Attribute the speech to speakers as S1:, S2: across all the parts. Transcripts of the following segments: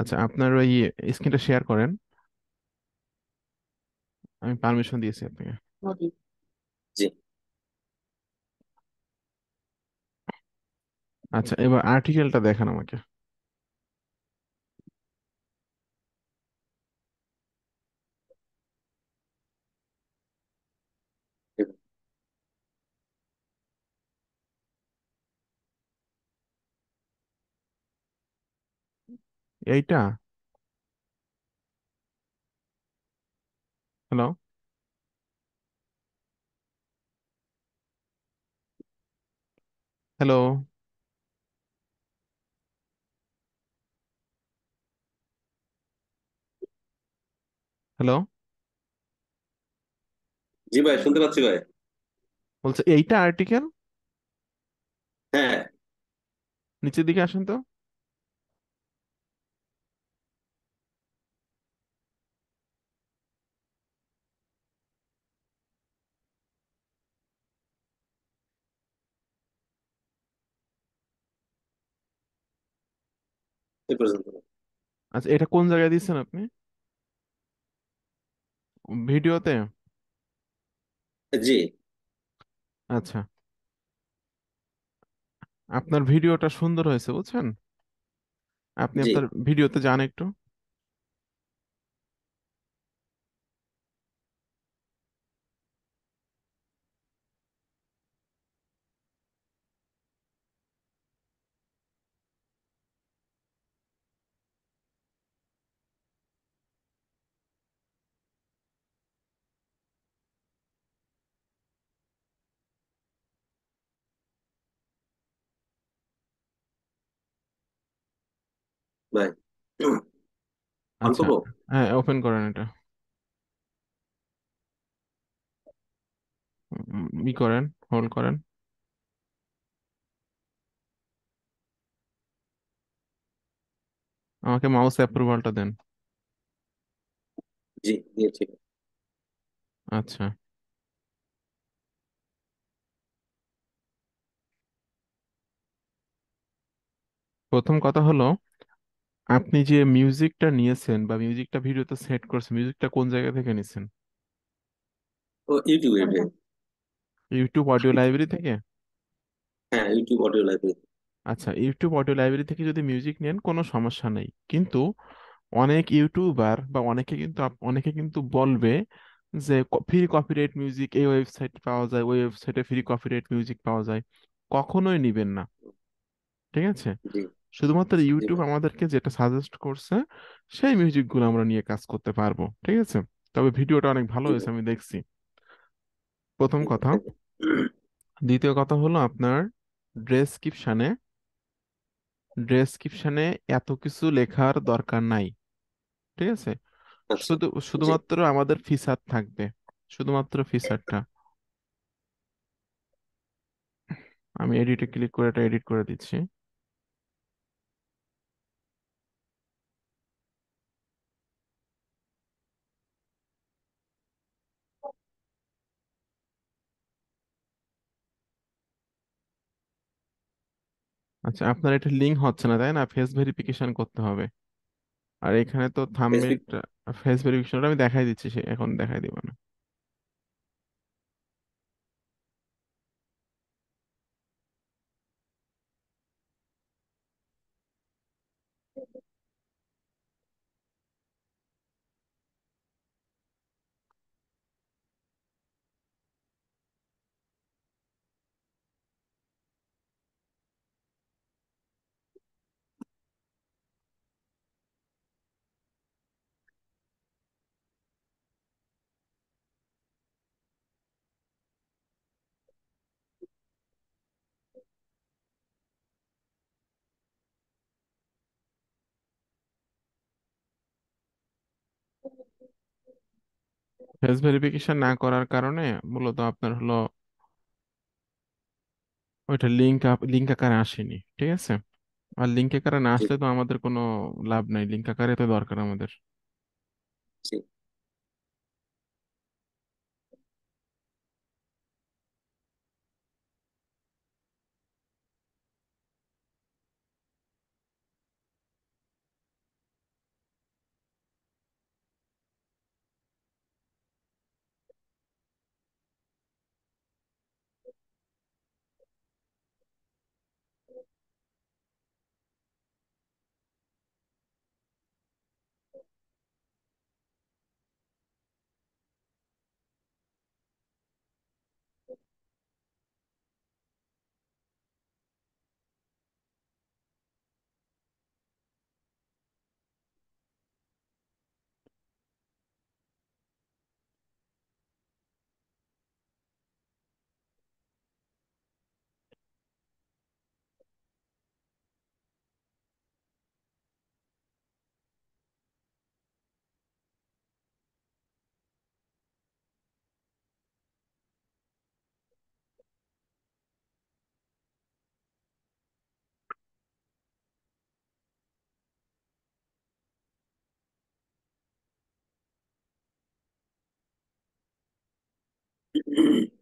S1: আচ্ছা আপনার ওই স্ক্রিনটা শেয়ার করেন আমি পারমিশন দিয়েছি আপনাকে আচ্ছা এবার আর্টিকেলটা দেখান আমাকে এইটা হ্যালো হ্যালো হ্যালো
S2: জি ভাই শুনতে পাচ্ছি ভাই
S1: বলছে এইটা আর্টিকেল হ্যাঁ নিচের দিকে আসেন তো পর্যন্ত আচ্ছা এটা কোন জায়গায় দিচ্ছেন আপনি ভিডিওতে জি আচ্ছা আপনার ভিডিওটা সুন্দর হয়েছে বুঝছেন আপনি জি আপনার ভিডিওতে যান একটু আচ্ছা। হ্যাঁ ওপেন করেন এটা ই করেন হোল্ড করেন আমাকে মাউস অ্যাপ্রুভালটা দেন জি দিয়েছি আচ্ছা প্রথম কথা হলো আপনি যে মিউজিকটা নিয়েছেন বা মিউজিকটা ভিডিওতে সেট করছেন মিউজিকটা কোন জায়গা থেকে নিছেন
S2: ও ইউটিউবে
S1: ইউটিউব অডিও লাইব্রেরি থেকে
S2: হ্যাঁ ইউটিউব অডিও লাইব্রেরি
S1: আচ্ছা ইউটিউব অডিও লাইব্রেরি থেকে যদি মিউজিক নেন কোনো সমস্যা নেই কিন্তু অনেক ইউটিউবার বা অনেকে কিন্তু অনেকে কিন্তু বলবে যে ফ্রি কপিরাইট মিউজিক এই ওয়েবসাইট পাওয়া যায় ওই ওয়েবসাইটে ফ্রি কপিরাইট মিউজিক পাওয়া যায় কখনোই নিবেন না ঠিক আছে শুধুমাত্র ইউটিউব আমাদেরকে যেটা সাজেস্ট করছে সেই মিউজিকগুলো আমরা নিয়ে কাজ করতে পারবো ঠিক আছে তবে ভিডিওটা অনেক ভালো হয়েছে আমি দেখছি প্রথম কথা দ্বিতীয় কথা হলো আপনার ড্রেসক্রিপশানে ড্রেসক্রিপশানে এত কিছু লেখার দরকার নাই ঠিক আছে আচ্ছা, শুধু শুধুমাত্র আমাদের ফিচার থাকবে শুধুমাত্র ফিচারটা আমি এডিটে ক্লিক করে এটা এডিট করে দিচ্ছি আচ্ছা আপনার এটা লিঙ্ক হচ্ছে না তাই না ফেস ভেরিফিকেশন করতে হবে আর এখানে তো থাম্বনেলটা ফেস ভেরিফিকেশনটা আমি দেখাই দিচ্ছি সে এখন দেখাই দিব না ফেস ভেরিফিকেশন না করার কারণে মূলত আপনার হলো ওইটা লিঙ্ক লিঙ্ক আকারে আসেনি ঠিক আছে আর লিঙ্ক আকারে না আসলে তো আমাদের কোনো লাভ নাই লিঙ্ক আকারে তো দরকার আমাদের
S2: জি Mm-hmm.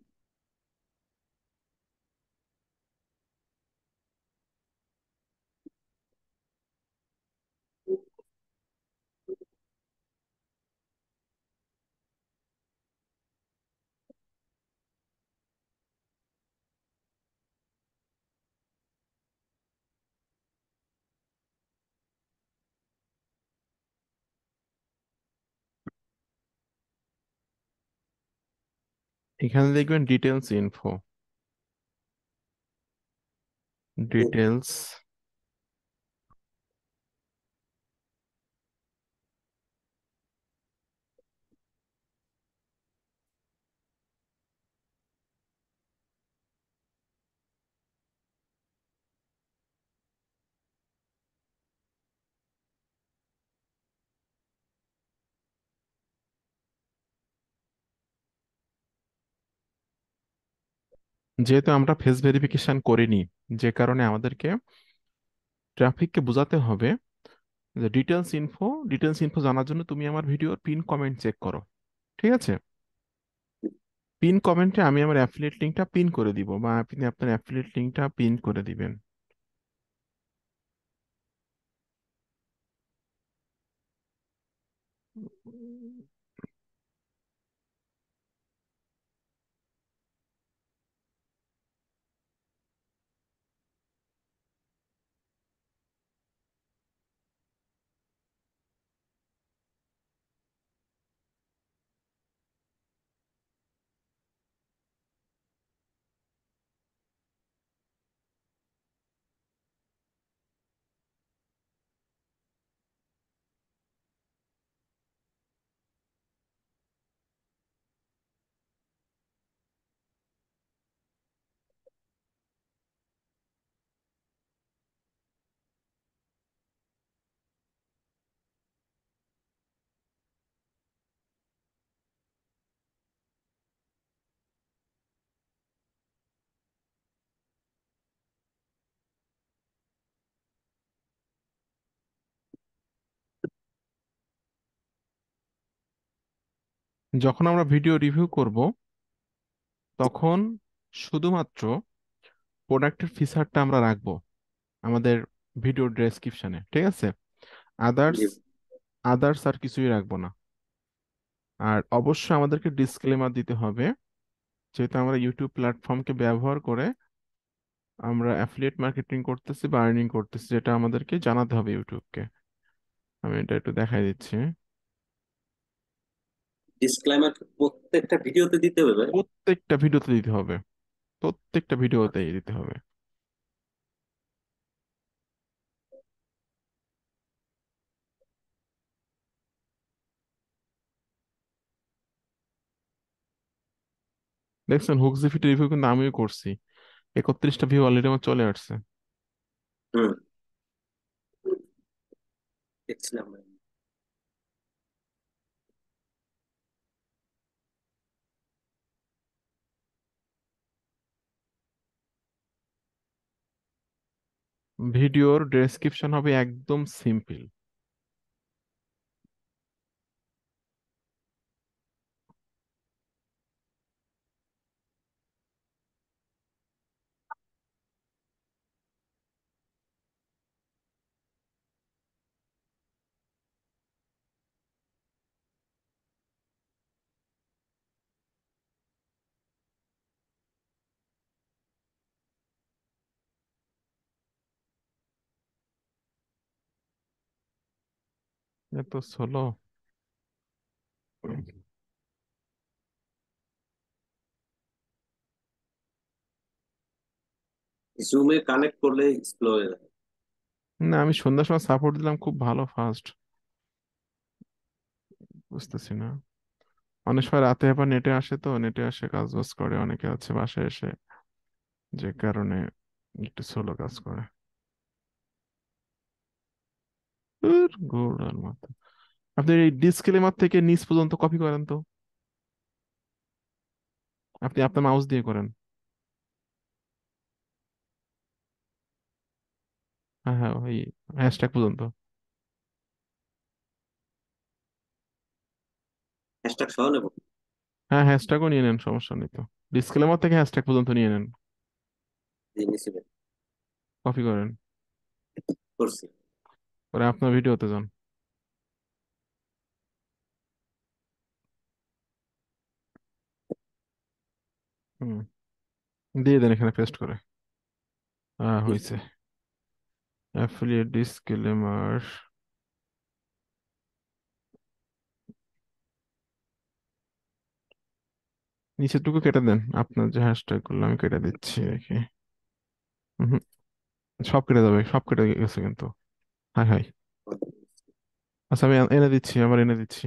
S1: এখানে দেখবেন ডিটেলস ইনফো ডিটেলস যেহেতু আমরা ফেস ভেরিফিকেশন করিনি যে কারণে আমাদেরকে ট্রাফিককে বোঝাতে হবে যে ডিটেলস ইনফো ডিটেলস ইনফো জানার জন্য তুমি আমার ভিডিওর পিন কমেন্ট চেক করো ঠিক আছে পিন কমেন্টে আমি আমার অ্যাফিলেট লিঙ্কটা পিন করে দিব বা আপনি আপনার অ্যাফিলেট লিঙ্কটা পিন করে দিবেন যখন আমরা ভিডিও রিভিউ করব তখন শুধুমাত্র প্রোডাক্টের ফিচারটা আমরা রাখবো আমাদের ভিডিও ডেসক্রিপশনে ঠিক আছে আদার্স আদার্স আর কিছুই রাখবো না আর অবশ্যই আমাদেরকে ডিসক্লেমার দিতে হবে যেহেতু আমরা ইউটিউব প্ল্যাটফর্মকে ব্যবহার করে আমরা অ্যাফিলিয়েট মার্কেটিং করতেছি বা আর্নিং করতেছি যেটা আমাদেরকে জানাতে হবে ইউটিউবকে আমি এটা একটু দেখাই দিচ্ছি
S2: ডিসক্লেমার প্রত্যেকটা ভিডিওতে দিতে হবে
S1: প্রত্যেকটা ভিডিওতে দিতে হবে প্রত্যেকটা দিতে হবে দেখছেন হুক জিপিটি রিভিউ কিন্তু আমিও করছি একত্রিশটা ভিউ অলরেডি আমার চলে আসছে হুম দেখছিলাম ভিডিওর ডেসক্রিপশন হবে একদম সিম্পল তো ষোলো
S2: জুমে কানেক্ট করলে স্লো হয়ে
S1: না আমি সন্ধ্যার সময় সাপোর্ট দিলাম খুব ভালো ফাস্ট বুঝতেছি না অনেক সময় রাতে আবার নেটে আসে তো নেটে আসে কাজ বাজ করে অনেকে আছে বাসায় এসে যে কারণে একটু সোলো কাজ করে আপনি এই ডিসক্লেমার থেকে নিচ পর্যন্ত কপি করেন তো আপনি আপনার মাউস দিয়ে করেন হ্যাঁ হ্যাঁ ওই হ্যাশট্যাগ পর্যন্ত হ্যাঁ হ্যাশট্যাগও নিয়ে নেন সমস্যা নেই তো ডিসক্লেমার থেকে হ্যাশট্যাগ পর্যন্ত নিয়ে নেন কপি করেন করছি পরে আপনার ভিডিওতে যান হুম দিয়ে দেন এখানে পেস্ট করে হ্যাঁ হয়েছে অ্যাফিলিয়েট ডিসক্লেমার কেটে দেন আপনার যে হ্যাশট্যাগ গুলো আমি কেটে দিচ্ছি দেখি সব কেটে যাবে সব কেটে গেছে কিন্তু হ্যাঁ হ্যাঁ আচ্ছা আমি এনে দিচ্ছি আবার এনে দিচ্ছি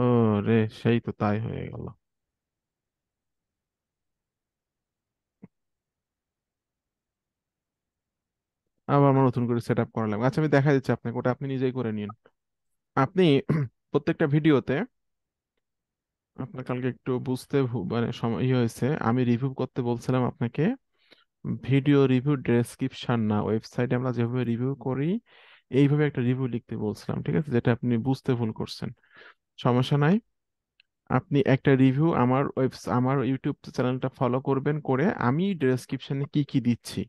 S1: ও রে সেই তো তাই হয়ে গেল আবার আমার নতুন করে সেট আপ করা লাগবে আচ্ছা আমি দেখা দিচ্ছি আপনাকে ওটা আপনি নিজেই করে নিন আপনি প্রত্যেকটা ভিডিওতে আপনার কালকে একটু বুঝতে মানে সময় ইয়ে হয়েছে আমি রিভিউ করতে বলছিলাম আপনাকে ভিডিও রিভিউ ডেসক্রিপশন না ওয়েবসাইটে আমরা যেভাবে রিভিউ করি এইভাবে একটা রিভিউ লিখতে বলছিলাম ঠিক আছে যেটা আপনি বুঝতে ভুল করছেন সমস্যা নাই আপনি একটা রিভিউ আমার ওয়েব আমার ইউটিউব চ্যানেলটা ফলো করবেন করে আমি ডেসক্রিপশনে কি কি দিচ্ছি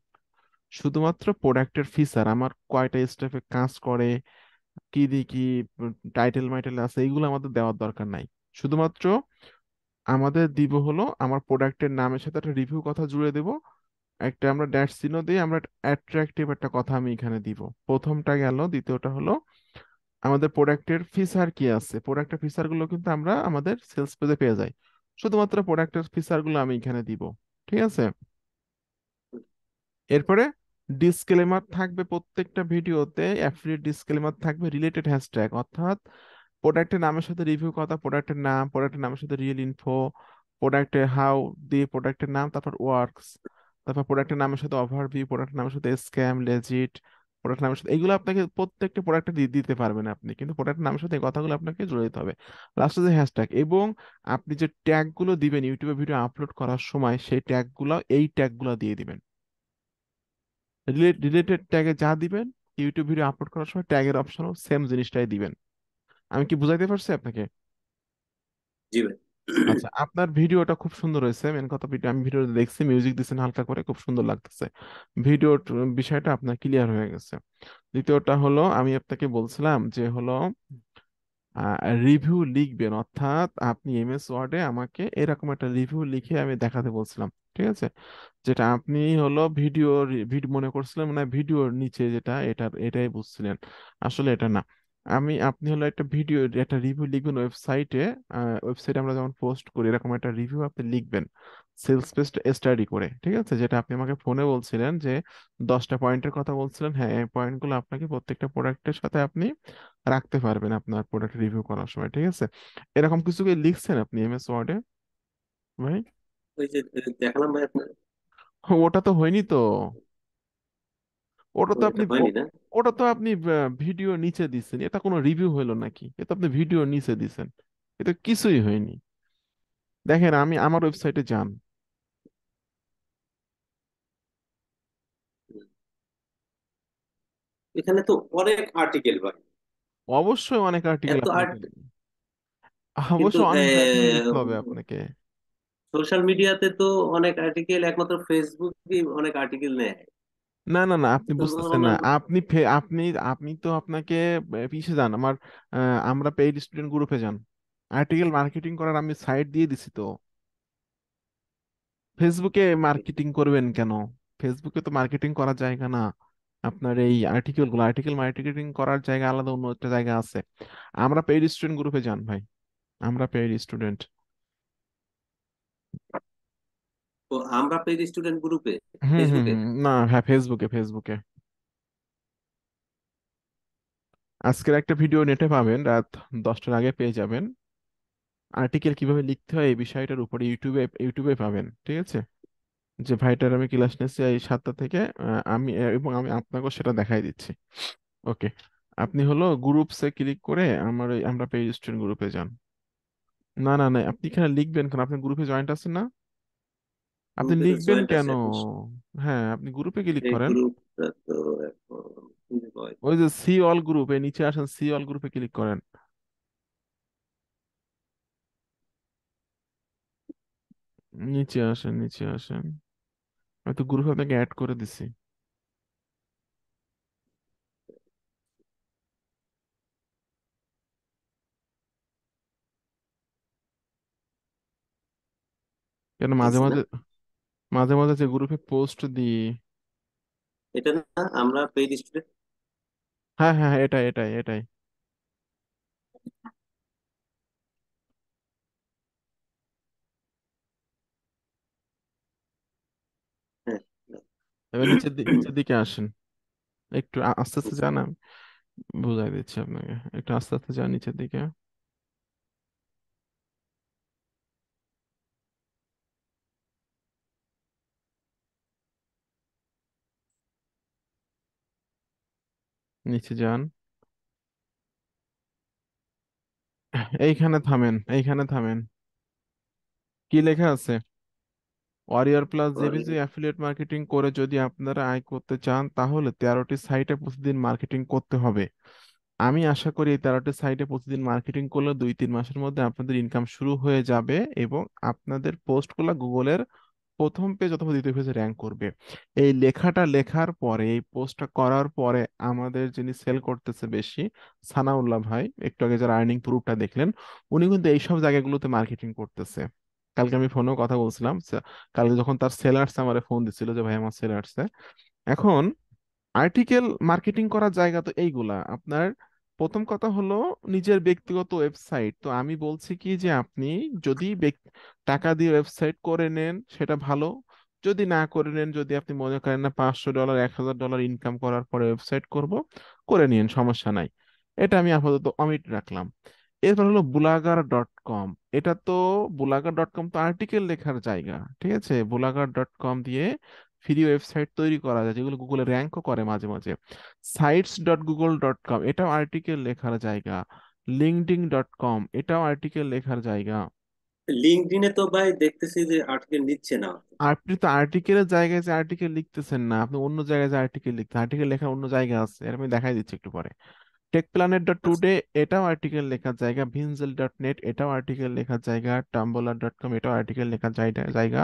S1: শুধুমাত্র প্রোডাক্টের ফিচার আমার কয়টা স্টেপে কাজ করে কি দিয়ে কি টাইটেল মাইটেল আছে এইগুলো আমাদের দেওয়ার দরকার নাই শুধুমাত্র আমাদের দিব হলো আমার প্রোডাক্টের নামের সাথে একটা রিভিউ কথা জুড়ে দেবো একটা আমরা ড্যাশ চিহ্ন দিয়ে আমরা অ্যাট্রাকটিভ একটা কথা আমি এখানে দিব প্রথমটা গেল দ্বিতীয়টা হলো আমাদের প্রোডাক্টের ফিচার কি আছে প্রোডাক্টের ফিচারগুলো কিন্তু আমরা আমাদের সেলস পেজে পেয়ে যাই শুধুমাত্র প্রোডাক্টের ফিচারগুলো আমি এখানে দিব ঠিক আছে এরপরে ডিসক্লেমার থাকবে প্রত্যেকটা ভিডিওতে অ্যাফিলিয়েট ডিসক্লেমার থাকবে রিলেটেড হ্যাশট্যাগ অর্থাৎ প্রোডাক্টের নামের সাথে রিভিউ কথা প্রোডাক্টের নাম প্রোডাক্টের নামের সাথে রিয়েল ইনফো প্রোডাক্টের হাউ দিয়ে প্রোডাক্টের নাম তারপর ওয়ার্কস তারপর প্রোডাক্টের নামের সাথে ওভারভিউ প্রোডাক্টের নামের সাথে স্ক্যাম লেজিট প্রোডাক্ট নামের সাথে এগুলো আপনাকে প্রত্যেকটা প্রোডাক্টে দিতে পারবেন আপনি কিন্তু প্রোডাক্ট নামের সাথে কথাগুলো আপনাকে জুড়ে দিতে হবে লাস্টে যে হ্যাশট্যাগ এবং আপনি যে ট্যাগগুলো দিবেন ইউটিউবে ভিডিও আপলোড করার সময় সেই ট্যাগগুলো এই ট্যাগগুলো দিয়ে দিবেন রিলেটেড ট্যাগে যা দিবেন ইউটিউব ভিডিও আপলোড করার সময় ট্যাগের অপশনও সেম জিনিসটাই দিবেন আমি কি বুঝাইতে পারছি আপনাকে জি ভাই আচ্ছা আপনার ভিডিওটা খুব সুন্দর হয়েছে মেন কথা ভিডিও আমি ভিডিও দেখছি মিউজিক দিচ্ছেন হালকা করে খুব সুন্দর লাগতেছে ভিডিওর বিষয়টা আপনার ক্লিয়ার হয়ে গেছে দ্বিতীয়টা হলো আমি আপনাকে বলছিলাম যে হলো রিভিউ লিখবেন অর্থাৎ আপনি এমএস ওয়ার্ডে আমাকে এরকম একটা রিভিউ লিখে আমি দেখাতে বলছিলাম ঠিক আছে যেটা আপনি হলো ভিডিও ভিডিও মনে করছিলেন মানে ভিডিওর নিচে যেটা এটা এটাই বুঝছিলেন আসলে এটা না আমি আপনি হলো একটা ভিডিও একটা রিভিউ লিখবেন ওয়েবসাইটে ওয়েবসাইটে আমরা যেমন পোস্ট করি এরকম একটা রিভিউ আপনি লিখবেন সেলস পেস্ট স্টাডি করে ঠিক আছে যেটা আপনি আমাকে ফোনে বলছিলেন যে দশটা পয়েন্টের কথা বলছিলেন হ্যাঁ এই পয়েন্টগুলো আপনাকে প্রত্যেকটা প্রোডাক্টের সাথে আপনি রাখতে পারবেন আপনার প্রোডাক্ট রিভিউ করার সময় ঠিক আছে এরকম কিছু কি লিখছেন আপনি এমএস ওয়ার্ডে ভাই
S2: ওই যে দেখালাম ভাই আপনার
S1: ওটা তো হয়নি তো ওটা তো আপনি ওটা তো আপনি ভিডিও নিচে দিচ্ছেন এটা কোনো রিভিউ হলো নাকি এটা আপনি ভিডিও নিচে দিচ্ছেন এটা কিছুই হয়নি দেখেন আমি আমার ওয়েবসাইটে যান
S2: এখানে তো অনেক আর্টিকেল ভাই
S1: অবশ্যই অনেক আর্টিকেল অবশ্যই অনেক হবে আপনাকে
S2: সোশ্যাল মিডিয়াতে তো অনেক আর্টিকেল একমাত্র ফেসবুক অনেক আর্টিকেল নেয়
S1: না না না আপনি বুঝতেছেন না আপনি আপনি আপনি তো আপনাকে পিছিয়ে যান আমার আমরা পেইড স্টুডেন্ট গ্রুপে যান আর্টিকেল মার্কেটিং করার আমি সাইট দিয়ে দিছি তো ফেসবুকে মার্কেটিং করবেন কেন ফেসবুকে তো মার্কেটিং করার জায়গা না আপনার এই আর্টিকেল গুলো আর্টিকেল মার্কেটিং করার জায়গা আলাদা অন্য একটা জায়গা আছে আমরা পেইড স্টুডেন্ট গ্রুপে যান ভাই আমরা পেইড স্টুডেন্ট
S2: ও আমরা পেজ স্টুডেন্ট গ্রুপে
S1: ফেসবুকে না হ্যাঁ ফেসবুকে ফেসবুকে আজকের একটা ভিডিও নেটে পাবেন রাত দশটার আগে পেয়ে যাবেন আর্টিকেল কিভাবে লিখতে হয় এই বিষয়টার উপরে ইউটিউবে ইউটিউবে পাবেন ঠিক আছে যে ভাইটার আমি ক্লাস নিচ্ছি এই সাতটা থেকে আমি এবং আমি আপনাকেও সেটা দেখাই দিচ্ছি ওকে আপনি হলো গ্রুপসে ক্লিক করে আমার ওই আমরা পেজ স্টুডেন্ট গ্রুপে যান না না না আপনি এখানে লিখবেন কারণ আপনার গ্রুপে জয়েন্ট আছেন না আপনি লিখবেন কেন হ্যাঁ আপনি গ্রুপে ক্লিক করেন ওই যে সি অল গ্রুপে নিচে আসেন সি অল গ্রুপে ক্লিক করেন নিচে আসেন নিচে আসেন আমি তো গ্রুপে আপনাকে অ্যাড করে দিছি কেন মাঝে মাঝে মাঝে মাঝে যে গ্রুপে পোস্ট দিই
S2: এটা না আমরা পেইড স্টুডেন্ট
S1: হ্যাঁ, হ্যাঁ হ্যাঁ এটাই এটাই এটাই হ্যাঁ। এবার নিচের দিকে নিচের দিকে আসেন একটু আস্তে আস্তে যান আমি বুঝাই দিচ্ছি আপনাকে একটু আস্তে আস্তে যান নিচের দিকে নিচে যান এইখানে থামেন এইখানে থামেন কি লেখা আছে Warrior Plus JBG affiliate marketing করে যদি আপনারা আয় করতে চান তাহলে তেরোটি সাইটে প্রতিদিন মার্কেটিং করতে হবে আমি আশা করি এই তেরোটি সাইটে প্রতিদিন মার্কেটিং করলে দুই তিন মাসের মধ্যে আপনাদের ইনকাম শুরু হয়ে যাবে এবং আপনাদের পোস্টগুলো গুগলের প্রথম পেজ অথবা দ্বিতীয় পেজে র্যাঙ্ক করবে এই লেখাটা লেখার পরে এই পোস্টটা করার পরে আমাদের যিনি সেল করতেছে বেশি সানাউল্লাহ ভাই একটু আগে যারা আর্নিং প্রুফটা দেখলেন উনি কিন্তু এইসব জায়গাগুলোতে মার্কেটিং করতেছে কালকে আমি ফোনেও কথা বলছিলাম কালকে যখন তার সেলার্স আমার ফোন দিছিল যে ভাই আমার সেলার্সে এখন আর্টিকেল মার্কেটিং করার জায়গা তো এইগুলা আপনার প্রথম কথা হলো নিজের ব্যক্তিগত ওয়েবসাইট তো আমি বলছি কি যে আপনি যদি টাকা দিয়ে ওয়েবসাইট করে নেন সেটা ভালো যদি না করে নেন যদি আপনি মনে করেন না পাঁচশো ডলার এক হাজার ডলার ইনকাম করার পরে ওয়েবসাইট করব করে নিন সমস্যা নাই এটা আমি আপাতত অমিট রাখলাম এরপর হলো বুলাগার ডট কম এটা তো বুলাগার ডট কম তো আর্টিকেল লেখার জায়গা ঠিক আছে বুলাগার ডট কম দিয়ে ফ্রি ওয়েবসাইট তৈরি করা যায় যেগুলো গুগলে র্যাঙ্কও করে মাঝে মাঝে sites dot Google dot com এটাও আর্টিকেল লেখার জায়গা লিঙ্কডিং ডট কম এটাও আর্টিকেল লেখার জায়গা
S2: লিঙ্কডিনে তো ভাই দেখতেছি যে আর্টিকেল নিচ্ছে না
S1: আপনি তো আর্টিকেলের জায়গায় যে আর্টিকেল লিখতেছেন না আপনি অন্য জায়গায় যে আর্টিকেল লিখতে আর্টিকেল লেখার অন্য জায়গা আছে এর আমি দেখাই দিচ্ছি একটু পরে টেক প্ল্যানেট ডট টুডে এটাও আর্টিকেল লেখার জায়গা ভিনজেল ডট নেট এটাও আর্টিকেল লেখার জায়গা টাম্বলার ডট কম এটাও আর্টিকেল লেখার জায়গা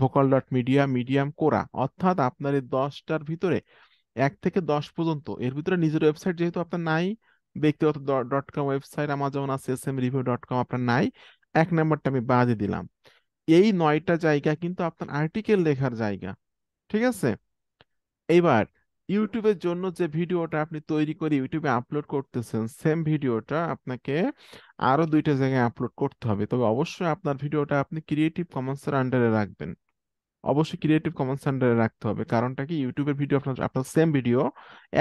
S1: ভোকাল ডট মিডিয়া মিডিয়াম কোরা অর্থাৎ আপনার এই দশটার ভিতরে এক থেকে দশ পর্যন্ত এর ভিতরে নিজের ওয়েবসাইট যেহেতু আপনার নাই ব্যক্তিগত ডট কম ওয়েবসাইট আমার যেমন আছে S M review dot com আপনার নাই এক নম্বরটা আমি বাদে দিলাম এই নয়টা জায়গা কিন্তু আপনার আর্টিকেল লেখার জায়গা ঠিক আছে এইবার ইউটিউবের জন্য যে ভিডিওটা আপনি তৈরি করে ইউটিউবে আপলোড করতেছেন সেম ভিডিওটা আপনাকে আরো দুইটা জায়গায় আপলোড করতে হবে তবে অবশ্যই আপনার ভিডিওটা আপনি ক্রিয়েটিভ কমন্সের আন্ডারে রাখবেন অবশ্যই ক্রিয়েটিভ কমন্স আন্ডারে রাখতে হবে কারণটা কি ইউটিউবের ভিডিও আপনার আপনার সেম ভিডিও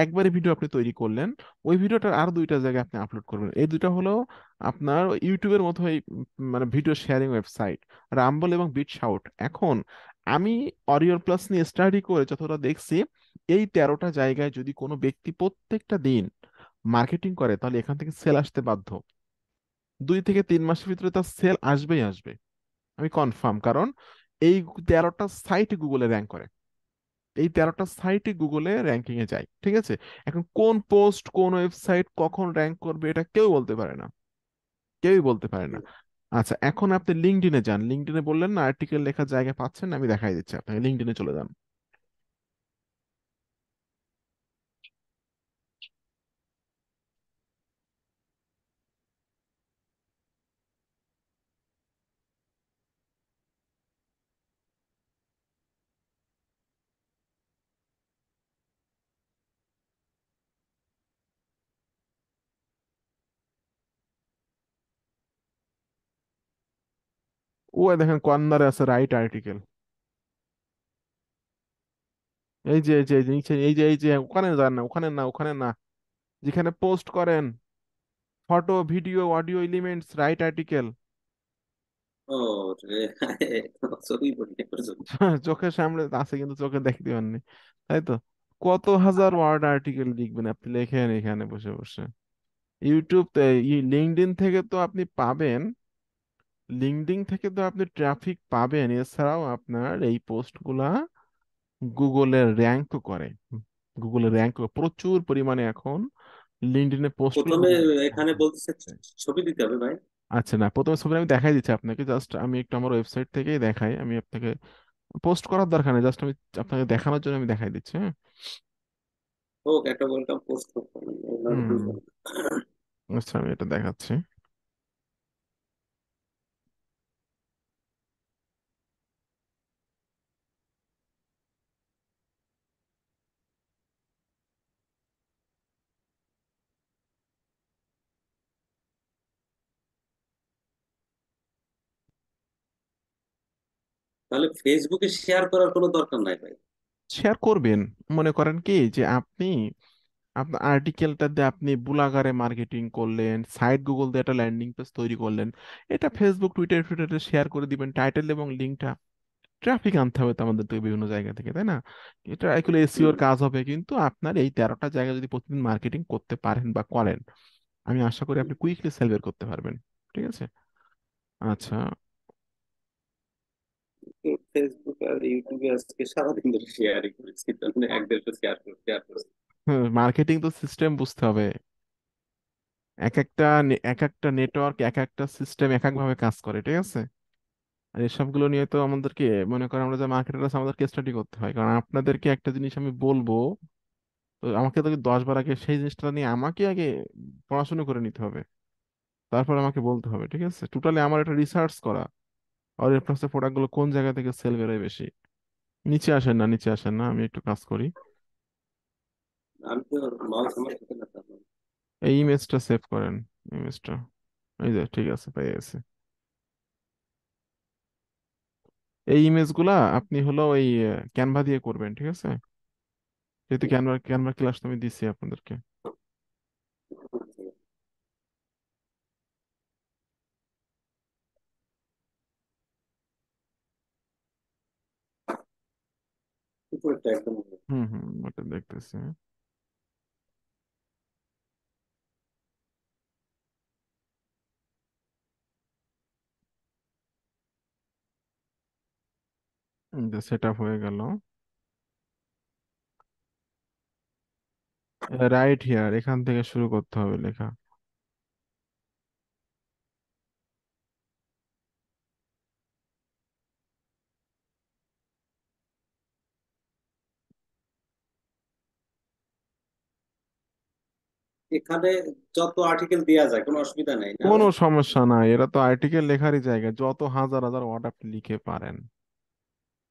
S1: একবারে ভিডিও আপনি তৈরি করলেন ওই ভিডিওটার আরও দুইটা জায়গায় আপনি আপলোড করবেন এই দুটো হলো আপনার ইউটিউবের মতো মানে ভিডিও শেয়ারিং ওয়েবসাইট রাম্বল এবং বিট শাউট এখন আমি অরিয়র প্লাস নিয়ে স্টাডি করে যতটা দেখছি এই তেরোটা জায়গায় যদি কোনো ব্যক্তি প্রত্যেকটা দিন মার্কেটিং করে তাহলে এখান থেকে সেল আসতে বাধ্য দুই থেকে তিন মাসের ভিতরে তার সেল আসবেই আসবে আমি কনফার্ম কারণ এই তেরোটা সাইট গুগলে র্যাঙ্ক করে এই তেরোটা সাইটই গুগলে র্যাঙ্কিংয়ে যায় ঠিক আছে এখন কোন পোস্ট কোন ওয়েবসাইট কখন র্যাঙ্ক করবে এটা কেউ বলতে পারে না কেউই বলতে পারে না আচ্ছা এখন আপনি লিঙ্কডিনে যান লিঙ্কডিনে বললেন না আর্টিকেল লেখার জায়গা পাচ্ছেন আমি দেখাই দিচ্ছি আপনাকে লিঙ্কডিনে চলে যান ও দেখেন কর্নারে আছে রাইট আর্টিকেল এই যে এই যে এই যে এই যে ওখানে যান না ওখানে না ওখানে না যেখানে পোস্ট করেন photo video audio elements right article চোখের সামনে আছে কিন্তু চোখে দেখতে পাননি তাই তো কত হাজার ওয়ার্ড আর্টিকেল লিখবেন আপনি লেখেন এখানে বসে বসে ইউটিউব লিঙ্কডইন থেকে তো আপনি পাবেন লিঙ্কডিং থেকে তো আপনি ট্রাফিক পাবেন এছাড়াও আপনার এই পোস্টগুলা গুগলের র্যাঙ্কও করে গুগলের র্যাঙ্ক প্রচুর পরিমাণে এখন লিঙ্কডিনে পোস্ট প্রথমে
S2: এখানে বলতেছে হ্যাঁ। ছবি দিতে হবে ভাই
S1: আচ্ছা না প্রথমে ছবি আমি দেখাই দিচ্ছি আপনাকে জাস্ট আমি একটু আমার ওয়েবসাইট থেকেই দেখাই আমি আপনাকে পোস্ট করার দরকার নেই জাস্ট আমি আপনাকে দেখানোর জন্য আমি দেখাই দিচ্ছি হ্যাঁ
S2: ও একটা বলতাম পোস্ট করতে
S1: আচ্ছা আমি এটা দেখাচ্ছি
S2: তাহলে ফেসবুকে শেয়ার করার কোনো দরকার নাই ভাই
S1: শেয়ার করবেন মনে করেন কি যে আপনি আপনার আর্টিকেলটা দিয়ে আপনি বুলাগারে মার্কেটিং করলেন সাইট গুগল দিয়ে একটা ল্যান্ডিং পেজ তৈরি করলেন এটা ফেসবুক টুইটার টুইটারে শেয়ার করে দিবেন টাইটেল এবং লিঙ্কটা ট্রাফিক আনতে হবে তো আমাদের থেকে বিভিন্ন জায়গা থেকে তাই না এটা এগুলো এসিওর কাজ হবে কিন্তু আপনার এই তেরোটা জায়গায় যদি প্রতিদিন মার্কেটিং করতে পারেন বা করেন আমি আশা করি আপনি কুইকলি সেলভের করতে পারবেন ঠিক আছে আচ্ছা
S2: ফেসবুক আর ইউটিউবে আজকে সারাদিন ধরে শেয়ারই করেছি শেয়ার শেয়ার
S1: মার্কেটিং তো সিস্টেম বুঝতে হবে এক একটা এক একটা নেটওয়ার্ক এক একটা সিস্টেম এক একভাবে কাজ করে ঠিক আছে আর এসবগুলো নিয়ে তো আমাদেরকে মনে করেন আমরা যে মার্কেটার আছে আমাদেরকে স্টাডি করতে হয় কারণ আপনাদেরকে একটা জিনিস আমি বলবো তো আমাকে তো দশ বার আগে সেই জিনিসটা নিয়ে আমাকে আগে পড়াশোনা করে নিতে হবে তারপর আমাকে বলতে হবে ঠিক আছে টোটালি আমার একটা রিসার্চ করা আর এর প্রোডাক্ট গুলো কোন জায়গা থেকে সেল বেরোয় বেশি নিচে আসেন না নিচে আসেন না আমি একটু কাজ করি এই ইমেজটা সেভ করেন ইমেজটা এই যে ঠিক আছে পাই গেছে এই গুলা আপনি হলো ওই ক্যানভা দিয়ে করবেন ঠিক আছে যেহেতু ক্যানভা ক্যানভা ক্লাস আমি দিচ্ছি আপনাদেরকে উপরেরটা দেখতেছি সেট আপ হয়ে গেল রাইট হিয়ার এখান থেকে শুরু করতে হবে লেখা
S2: এখানে যত আর্টিকেল যায় কোনো অসুবিধা নাই কোনো
S1: সমস্যা নাই এরা তো আর্টিকেল লেখারই জায়গা যত হাজার হাজার ওয়ার্ড আপনি লিখে পারেন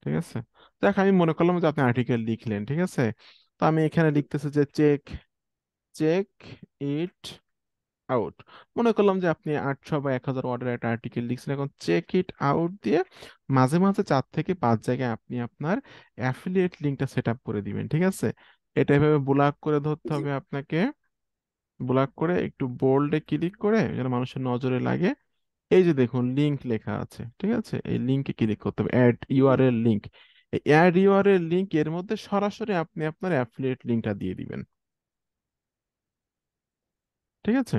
S1: ঠিক আছে দেখ আমি মনে করলাম যে আপনি আর্টিকেল লিখলেন ঠিক আছে তো আমি এখানে লিখতেছি যে চেক চেক ইট আউট মনে করলাম যে আপনি আটশো বা এক হাজার ওয়ার্ডের একটা আর্টিকেল লিখছেন এখন চেক ইট আউট দিয়ে মাঝে মাঝে চার থেকে পাঁচ জায়গায় আপনি আপনার অ্যাফিলিয়েট লিঙ্কটা সেট আপ করে দিবেন ঠিক আছে এটা এভাবে ব্লক করে ধরতে হবে আপনাকে ব্ল্যাক করে একটু বোল্ডে ক্লিক করে যেন মানুষের নজরে লাগে এই যে দেখুন লিঙ্ক লেখা আছে ঠিক আছে এই লিঙ্কে ক্লিক করতে হবে অ্যাড ইউআরএল লিঙ্ক এই অ্যাড ইউআরএল লিঙ্ক এর মধ্যে সরাসরি আপনি আপনার অ্যাফিলিয়েট লিঙ্কটা দিয়ে দিবেন ঠিক আছে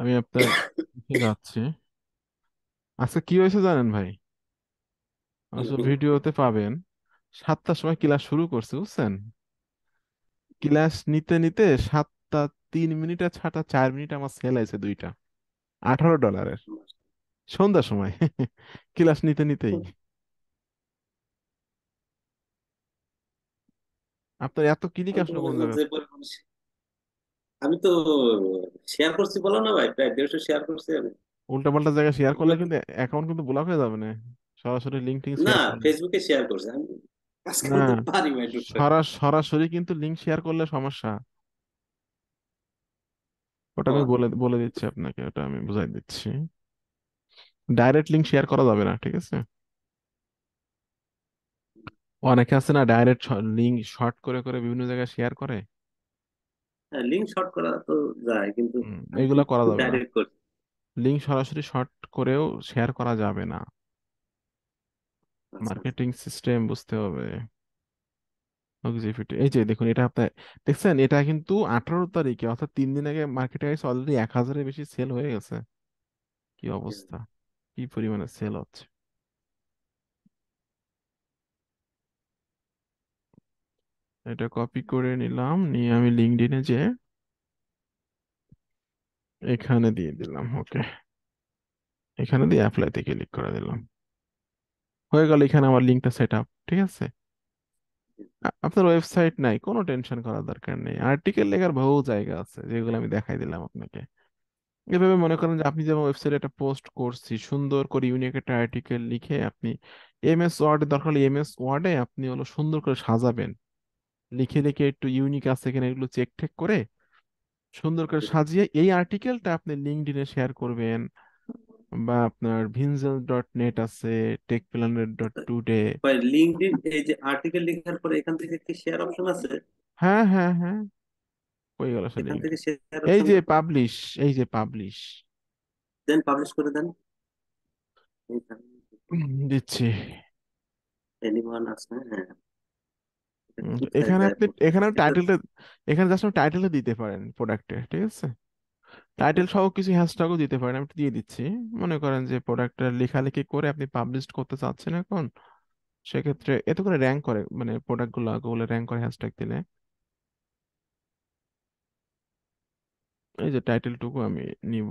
S1: আমি আপনার যাচ্ছি আজকে কি হয়েছে জানেন ভাই অবশ্য ভিডিওতে পাবেন সাতটার সময় ক্লাস শুরু করছে বুঝছেন ক্লাস নিতে নিতে সাতটা তিন মিনিট আর ছটা চার মিনিট আমার সেল আছে দুইটা আঠারো ডলারের সন্ধ্যার সময় ক্লাস নিতে নিতেই আপনার এত ক্লিক আসলো কোন জায়গায়
S2: আমি তো শেয়ার করছি বলো না ভাই প্রায় দেড়শো শেয়ার করছি আমি
S1: উল্টা পাল্টা জায়গায় শেয়ার করলে কিন্তু অ্যাকাউন্ট কিন্তু ব্লক হয়ে যাবে না সরাসরি লিঙ্ক টিঙ্ক না শেয়ার করলে
S2: ফেসবুকে শেয়ার করছি আমি না পারি ভাই সরা-
S1: সরাসরি কিন্তু লিঙ্ক শেয়ার করলে সমস্যা ওটা আমি বলে বলে দিচ্ছি আপনাকে ওটা আমি বুঝাই দিচ্ছি ডাইরেক্ট লিঙ্ক শেয়ার করা যাবে না ঠিক আছে অনেকে আছে না ডাইরেক্ট লিঙ্ক শর্ট করে করে বিভিন্ন জায়গায় শেয়ার করে
S2: শর্ট হ্যাঁ, করা তো যায় কিন্তু এগুলো করা যাবে
S1: সরাসরি শর্ট করেও শেয়ার করা যাবে না মার্কেটিং আচ্ছা। সিস্টেম বুঝতে হবে এই যে দেখুন এটা আপনার দেখছেন এটা কিন্তু আঠারো তারিখে অর্থাৎ তিন দিন আগে মার্কেটে অলরেডি এক হাজারের বেশি সেল হয়ে গেছে কি আচ্ছা। অবস্থা কি পরিমাণে সেল হচ্ছে এটা কপি করে নিলাম নিয়ে আমি লিঙ্কডিনে যে এখানে দিয়ে দিলাম ওকে এখানে দিয়ে অ্যাপ্লাইতে ক্লিক করে দিলাম হয়ে গেল এখানে আমার লিঙ্কটা সেট আপ ঠিক আছে আপনার ওয়েবসাইট নাই কোনো টেনশন করার দরকার নেই আর্টিকেল লেখার বহু জায়গা আছে যেগুলো আমি দেখাই দিলাম আপনাকে এভাবে মনে করেন যে আপনি যেমন ওয়েবসাইটে একটা পোস্ট করছি সুন্দর করে ইউনিক একটা আর্টিকেল লিখে আপনি এম এস ওয়ার্ডে দরকার হলে এম এস ওয়ার্ডে আপনি হলো সুন্দর করে সাজাবেন লিখে লিখে একটু ইউনিক আছে কিনা এগুলো চেক টেক করে সুন্দর করে সাজিয়ে এই আর্টিকেলটা আপনি লিঙ্কডিনে শেয়ার করবেন বা আপনার ভিনজেল ডট নেট আছে tech planet dot today
S2: LinkedIn এই যে আর্টিকেল লেখার পরে এখান থেকে কি শেয়ার অপশন আছে
S1: হ্যাঁ হ্যাঁ হ্যাঁ কই গেল শুনি এই যে পাবলিশ এই যে পাবলিশ
S2: দেন পাবলিশ করে দেন দিচ্ছি এনিওয়ান আছে হ্যাঁ
S1: এখানে আপনি এখানে টাইটেলটা এখানে জাস্ট টাইটেলটা দিতে পারেন প্রোডাক্টের ঠিক আছে টাইটেল সহ কিছু হ্যাশট্যাগও দিতে পারেন আমি দিয়ে দিচ্ছি মনে করেন যে প্রোডাক্টটা লেখালেখি করে আপনি পাবলিশ করতে চাচ্ছেন এখন সেক্ষেত্রে এত করে র্যাঙ্ক করে মানে প্রোডাক্টগুলো গুগলে র্যাঙ্ক করে হ্যাশট্যাগ দিলে এই যে টাইটেলটুকু আমি নিব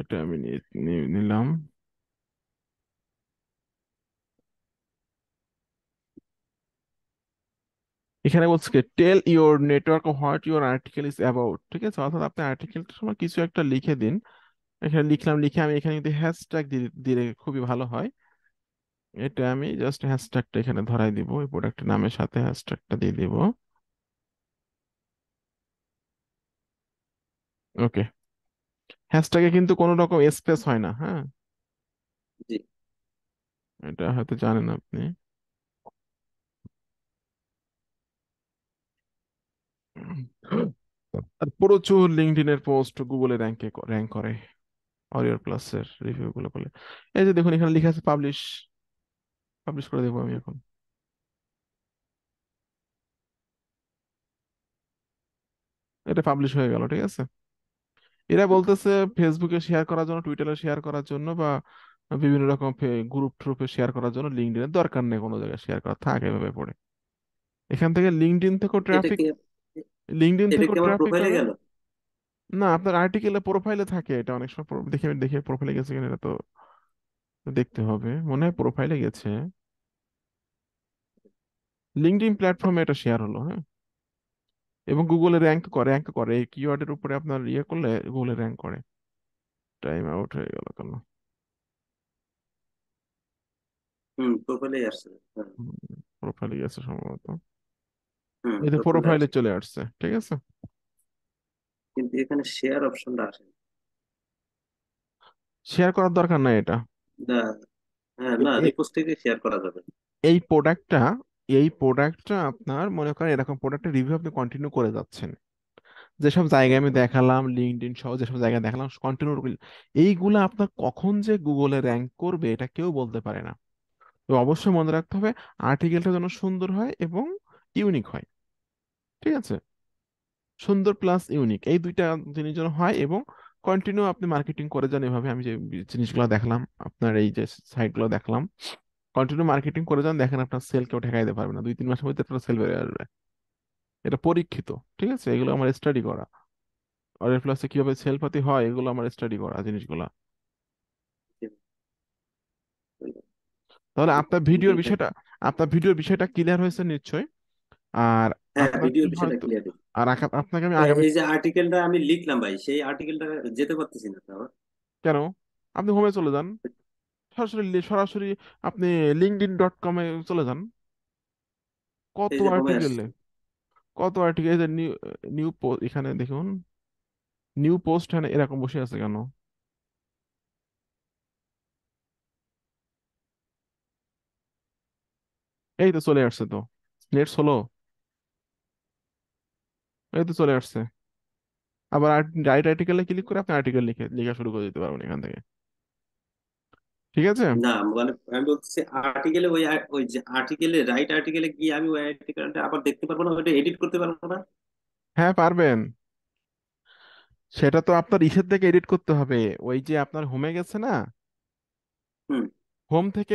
S1: এটা আমি নিলাম এখানে বলছে tell your network what your article is about ঠিক আছে অর্থাৎ আপনি আর্টিকেলটার সময় কিছু একটা লিখে দিন এখানে লিখলাম লিখে আমি এখানে যদি হ্যাশট্যাগ দিলে খুবই ভালো হয় এটা আমি জাস্ট হ্যাশট্যাগটা এখানে ধরাই দিব এই প্রোডাক্টের নামের সাথে হ্যাশট্যাগটা দিয়ে দিব ওকে হ্যাশট্যাগে কিন্তু কোনো রকম স্পেস হয় না হ্যাঁ এটা হয়তো জানেন আপনি আর প্রচুর এর পোস্ট গুগলে র্যাঙ্কে র্যাঙ্ক করে অরিয়র এর রিভিউ গুলো বলে এই যে দেখুন এখানে লেখা আছে পাবলিশ পাবলিশ করে দেবো আমি এখন এটা পাবলিশ হয়ে গেল ঠিক আছে এরা বলতেছে ফেসবুকে শেয়ার করার জন্য টুইটারে শেয়ার করার জন্য বা বিভিন্ন রকম গ্রুপ ট্রুপে শেয়ার করার জন্য লিঙ্কডিনে দরকার নেই কোনো জায়গায় শেয়ার করা থাকে এভাবে পড়ে এখান থেকে লিঙ্কডিন থেকেও ট্রাফিক লিঙ্কডিন থেকেও ট্রাফিক না আপনার আর্টিকেলে প্রোফাইলে থাকে এটা অনেক সময় দেখে দেখে প্রোফাইলে গেছে কিনা এটা তো দেখতে হবে মনে হয় প্রোফাইলে গেছে লিঙ্কডিন প্ল্যাটফর্মে এটা শেয়ার হলো হ্যাঁ এবং গুগলে র্যাঙ্ক করে র্যাঙ্ক করে এই কিওয়ার্ডের উপরে আপনার ইয়ে করলে গুগলে র্যাঙ্ক করে টাইম আউট হয়ে গেল কেন
S2: হুম আসছে
S1: হ্যাঁ। সম্ভবত এই প্রোফাইলে চলে আসছে ঠিক আছে
S2: কিন্তু এখানে শেয়ার অপশনটা আসে
S1: শেয়ার করার দরকার নাই এটা
S2: না হ্যাঁ না রিপোস্ট থেকে শেয়ার করা যাবে
S1: এই প্রোডাক্টটা এই প্রোডাক্টটা আপনার মনে করেন এরকম প্রোডাক্টের রিভিউ আপনি কন্টিনিউ করে যাচ্ছেন যেসব জায়গায় আমি দেখালাম ইন সহ যেসব জায়গায় দেখালাম কন্টিনিউ এইগুলো আপনার কখন যে গুগলে র্যাঙ্ক করবে এটা কেউ বলতে পারে না তো অবশ্যই মনে রাখতে হবে আর্টিকেলটা যেন সুন্দর হয় এবং ইউনিক হয় ঠিক আছে সুন্দর প্লাস ইউনিক এই দুইটা জিনিস যেন হয় এবং কন্টিনিউ আপনি মার্কেটিং করে যান এভাবে আমি যে জিনিসগুলো দেখলাম আপনার এই যে সাইটগুলো দেখলাম কন্টিনিউ মার্কেটিং করে যান দেখেন আপনার সেল কেউ ঠেকাইতে পারবে না দুই তিন মাসের মধ্যে আপনার সেল বেড়ে আসবে এটা পরীক্ষিত ঠিক আছে এগুলো আমার স্টাডি করা আর এর প্লাসে কিভাবে সেল পাতি হয় এগুলো আমার স্টাডি করা জিনিসগুলা তাহলে আপনার ভিডিওর বিষয়টা আপনার ভিডিওর বিষয়টা ক্লিয়ার হয়েছে নিশ্চয় আর হ্যাঁ, আর আপনাকে আমি আগামী এই যে
S2: আর্টিকেলটা আমি লিখলাম ভাই সেই আর্টিকেলটা যেতে পারতেছি না
S1: কেন আপনি হোমে চলে যান সরাসরি সরাসরি আপনি লিঙ্কডিন ডট কমে চলে যান
S2: কত আর্টিকেল
S1: কত আর্টিকেল নিউ নিউ পোস্ট এখানে দেখুন নিউ পোস্ট হ্যাঁ এরকম বসে আছে কেন এই তো চলে আসছে তো নেট হলো এই তো চলে আসছে আবার রাইট আর্টিকেলে ক্লিক করে আপনি আর্টিকেল লিখে লেখা শুরু করে দিতে পারবেন এখান থেকে ঠিক আছে না
S2: মানে আমি আর্টিকেলে ওই ওই যে আর্টিকেলে রাইট আর্টিকেলে গিয়ে আমি ওই আর্টিকেলটা আবার দেখতে পারবো না ওটা এডিট করতে পারবো না
S1: হ্যাঁ পারবেন সেটা তো আপনার ইসের থেকে এডিট করতে হবে ওই যে আপনার হোমে গেছে না হোম থেকে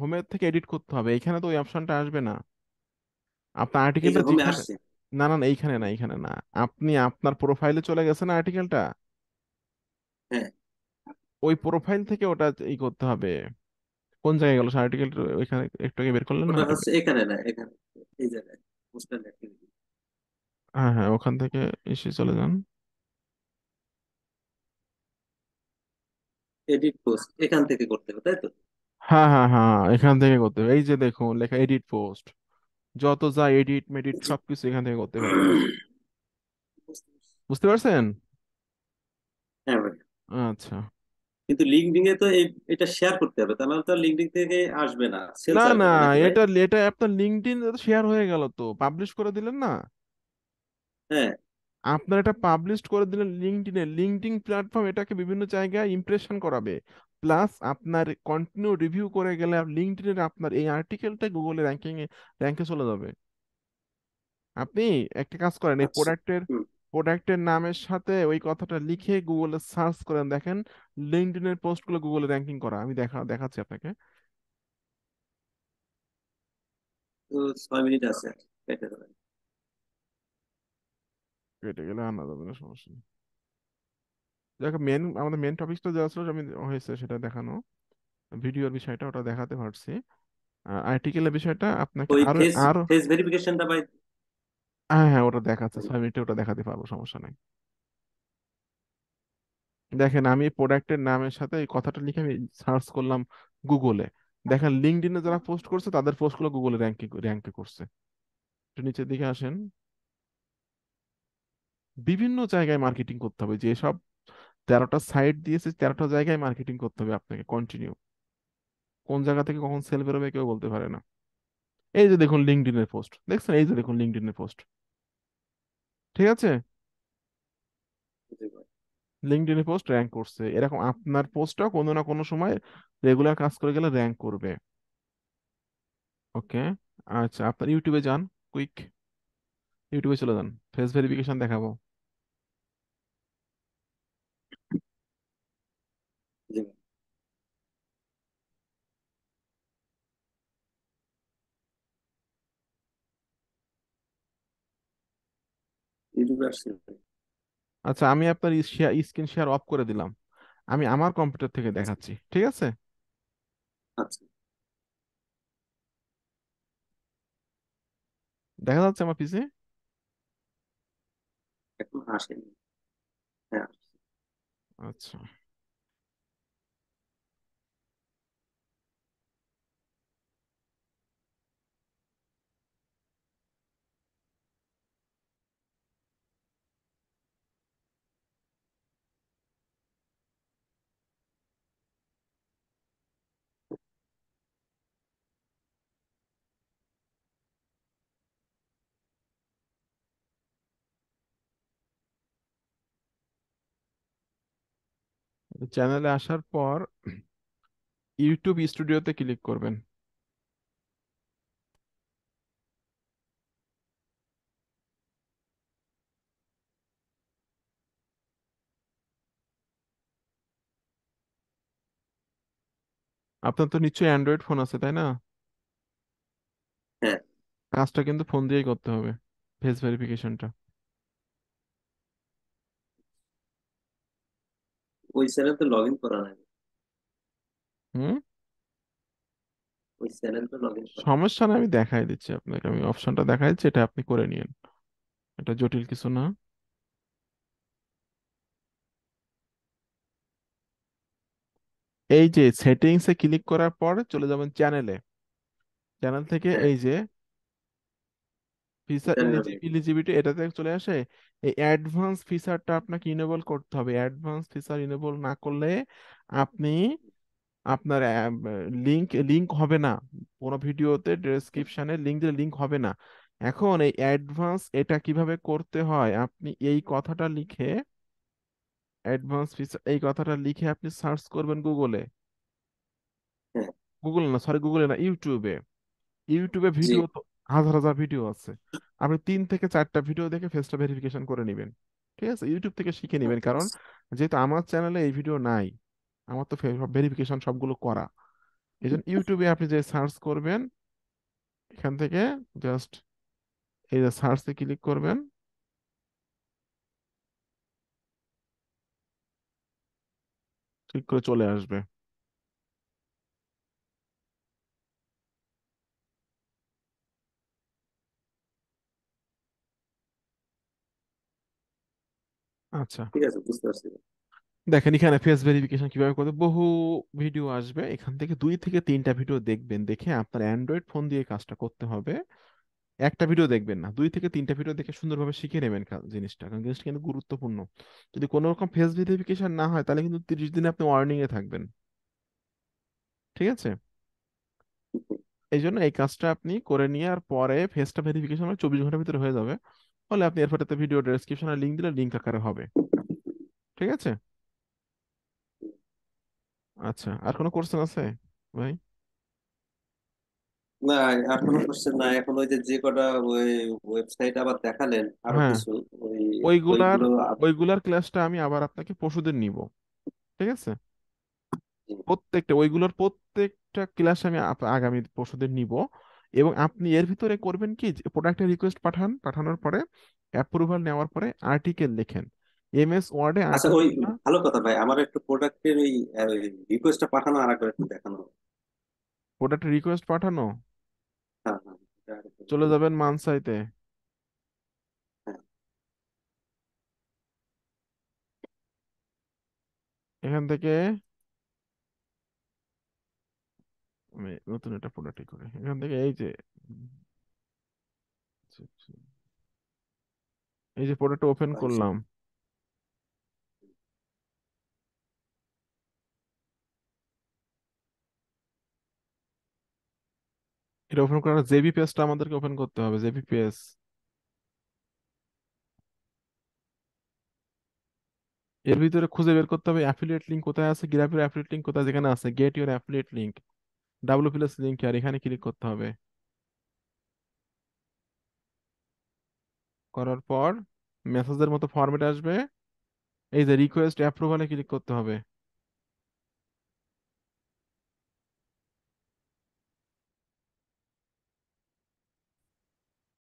S1: হোমের থেকে এডিট করতে হবে এখানে তো ওই অপশনটা আসবে না আপনার আর্টিকেলটা যেখানে আসছে না না না এইখানে না এইখানে না আপনি আপনার প্রোফাইলে চলে গেছে না আর্টিকেলটা হ্যাঁ ওই প্রোফাইল থেকে ওটা ই করতে হবে কোন জায়গায় গেল আর্টিকেল ওইখানে একটু আগে বের করলেন না এখানে
S2: না এখানে এই জায়গায়
S1: হ্যাঁ হ্যাঁ ওখান থেকে এসে চলে যান
S2: এডিট পোস্ট এখান থেকে করতে
S1: হবে তাই তো হ্যাঁ হ্যাঁ হ্যাঁ এখান থেকে করতে হবে এই যে দেখুন লেখা এডিট পোস্ট যত যা এডিট মেডিট সবকিছু এখান থেকে করতে হবে বুঝতে পারছেন হ্যাঁ, আচ্ছা
S2: কিন্তু লিঙ্কডিন এ তো এটা শেয়ার করতে হবে তাহলে তো লিঙ্কডিন থেকে আসবে না না না এটা
S1: এটা আপনার লিঙ্কডিন শেয়ার হয়ে গেল তো পাবলিশ করে দিলেন না হ্যাঁ আপনার এটা পাবলিশ করে দিলেন লিঙ্কডিনে লিঙ্কডিন প্ল্যাটফর্ম এটাকে বিভিন্ন জায়গায় ইমপ্রেশন করাবে প্লাস আপনার কন্টিনিউ রিভিউ করে গেলে এর আপনার এই আর্টিকেলটা গুগলে র্যাঙ্কিং এ র্যাঙ্কে চলে যাবে আপনি একটা কাজ করেন এই প্রোডাক্টের আচ্ছা, প্রোডাক্টের নামের সাথে ওই কথাটা লিখে গুগলে সার্চ করেন দেখেন এর পোস্ট গুলো গুগলে র্যাঙ্কিং করা আমি দেখা দেখাচ্ছি আপনাকে কেটে গেলে আনা যাবে না সমস্যা দেখো মেন আমাদের মেন টপিকটা যা ছিল আমি হয়েছে সেটা দেখানো ভিডিওর বিষয়টা ওটা দেখাতে পারছি আর্টিকেলের বিষয়টা আপনাকে আরো আরো ফেস ভেরিফিকেশনটা ভাই হ্যাঁ হ্যাঁ ওটা দেখাচ্ছে ছয় মিনিটে ওটা দেখাতে পারবো সমস্যা নাই দেখেন আমি প্রোডাক্টের নামের সাথে এই কথাটা লিখে আমি সার্চ করলাম গুগলে দেখেন ইনে যারা পোস্ট করছে তাদের পোস্টগুলো গুগলে র্যাঙ্কিং র্যাঙ্কে করছে একটু নিচের দিকে আসেন বিভিন্ন জায়গায় মার্কেটিং করতে হবে যে সব তেরোটা সাইট দিয়েছে তেরোটা জায়গায় মার্কেটিং করতে হবে আপনাকে কন্টিনিউ কোন জায়গা থেকে কখন সেল বেরোবে কেউ বলতে পারে না এই যে দেখুন লিঙ্কডিনের পোস্ট দেখছেন এই যে দেখুন লিঙ্কডিনের পোস্ট ঠিক আছে লিঙ্কডিনে পোস্ট র্যাঙ্ক করছে এরকম আপনার পোস্টটাও কোনো না কোনো সময় রেগুলার কাজ করে গেলে র্যাঙ্ক করবে ওকে আচ্ছা আপনার ইউটিউবে যান কুইক ইউটিউবে চলে যান ফেস ভেরিফিকেশন দেখাবো জি আচ্ছা আমি আপনার স্ক্রিন শেয়ার অফ করে দিলাম আমি আমার কম্পিউটার থেকে দেখাচ্ছি ঠিক আছে আচ্ছা। দেখা যাচ্ছে আমার পিসে হ্যাঁ। আচ্ছা চ্যানেলে আসার পর ইউটিউব স্টুডিওতে ক্লিক করবেন আপনার তো নিশ্চয়ই অ্যান্ড্রয়েড ফোন আছে তাই না হ্যাঁ। কাজটা কিন্তু ফোন দিয়েই করতে হবে ফেস ভেরিফিকেশনটা
S2: ওই চ্যানেল তো লগ ইন করা নাই হুম ওই চ্যানেল তো লগ ইন
S1: সমস্যা না আমি দেখাই দিচ্ছি আপনাকে আমি অপশনটা দেখাই দিচ্ছি এটা আপনি করে নিন এটা জটিল কিছু না এই যে সেটিংসে ক্লিক করার পর চলে যাবেন চ্যানেলে চ্যানেল থেকে হ্যাঁ। এই যে ভিসা এলিজিবিলিটি এটাতে চলে আসে এই অ্যাডভান্স ফিচারটা আপনাকে ইনেবল করতে হবে অ্যাডভান্স ফিচার ইনেবল না করলে আপনি আপনার লিংক লিংক হবে না কোনো ভিডিওতে ডেসক্রিপশানে লিংক দিলে লিংক হবে না এখন এই অ্যাডভান্স এটা কিভাবে করতে হয় আপনি এই কথাটা লিখে অ্যাডভান্স ফিচার এই কথাটা লিখে আপনি সার্চ করবেন গুগলে হ্যাঁ। গুগল না সরি গুগলে না ইউটিউবে ইউটিউবে ভিডিও হাজার হাজার ভিডিও আছে আপনি তিন থেকে চারটা ভিডিও দেখে ফেসটা ভেরিফিকেশন করে নেবেন ঠিক আছে ইউটিউব থেকে শিখে নেবেন কারণ যেহেতু আমার চ্যানেলে এই ভিডিও নাই আমার তো ভেরিফিকেশন সবগুলো করা এই জন্য ইউটিউবে আপনি যে সার্চ করবেন এখান থেকে জাস্ট এই যে সার্চে ক্লিক করবেন ক্লিক করে চলে আসবে আচ্ছা
S2: ঠিক আছে বুঝতে পারছি
S1: দেখেন এখানে ফেস ভেরিফিকেশন কিভাবে করতে বহু ভিডিও আসবে এখান থেকে দুই থেকে তিনটা ভিডিও দেখবেন দেখে আপনার অ্যান্ড্রয়েড ফোন দিয়ে কাজটা করতে হবে একটা ভিডিও দেখবেন না দুই থেকে তিনটা ভিডিও দেখে সুন্দরভাবে শিখে নেবেন জিনিসটা কারণ জিনিসটা কিন্তু গুরুত্বপূর্ণ যদি কোনো রকম ফেস ভেরিফিকেশন না হয় তাহলে কিন্তু তিরিশ দিনে আপনি ওয়ার্নিং এ থাকবেন ঠিক আছে এই জন্য এই কাজটা আপনি করে নিয়ে আর পরে ফেসটা ভেরিফিকেশন চব্বিশ ঘন্টার ভিতরে হয়ে যাবে তাহলে আপনি এরপরে ভিডিও ডেসক্রিপশনে লিঙ্ক দিলে লিঙ্ক আকারে হবে ঠিক আছে আচ্ছা আর কোনো কোশ্চেন আছে ভাই
S2: যে কটা ওই ওয়েবসাইট আবার দেখালেন হ্যাঁ
S1: ক্লাসটা আমি আবার আপনাকে নিব ঠিক আছে প্রত্যেকটা ওইগুলোর প্রত্যেকটা ক্লাস আমি আগামী পশুদের নিব এবং আপনি এর ভিতরে করবেন কি প্রোডাক্টের রিকোয়েস্ট পাঠান পাঠানোর পরে অ্যাপ্রুভাল নেওয়ার পরে আর্টিকেল লেখেন এমএস ওয়ার্ডে আচ্ছা ওই
S2: ভালো কথা ভাই আমার একটু প্রোডাক্টের ওই রিকোয়েস্টটা পাঠানো আর একবার একটু দেখানো
S1: প্রোডাক্টের রিকোয়েস্ট পাঠানো হ্যাঁ, হ্যাঁ, চলে যাবেন মানসাইতে হ্যাঁ। এখান থেকে আমি নতুন একটা প্রোডাক্ট করে এখান থেকে এই যে এই যে প্রোডাক্ট আচ্ছা। ওপেন করলাম এটা ওপেন করার জেবি টা আমাদেরকে ওপেন করতে হবে জেবি পেজ এর ভিতরে খুঁজে বের করতে হবে অ্যাফিলিয়েট লিঙ্ক কোথায় আছে গ্রাফের অ্যাফিলিয়েট লিঙ্ক কোথায় যেখানে আছে get your affiliate link W plus link আর এখানে ক্লিক করতে হবে করার পর মেসেজের মতো ফরম্যাট আসবে এই যে রিকোয়েস্ট অ্যাপ্রুভালে ক্লিক করতে হবে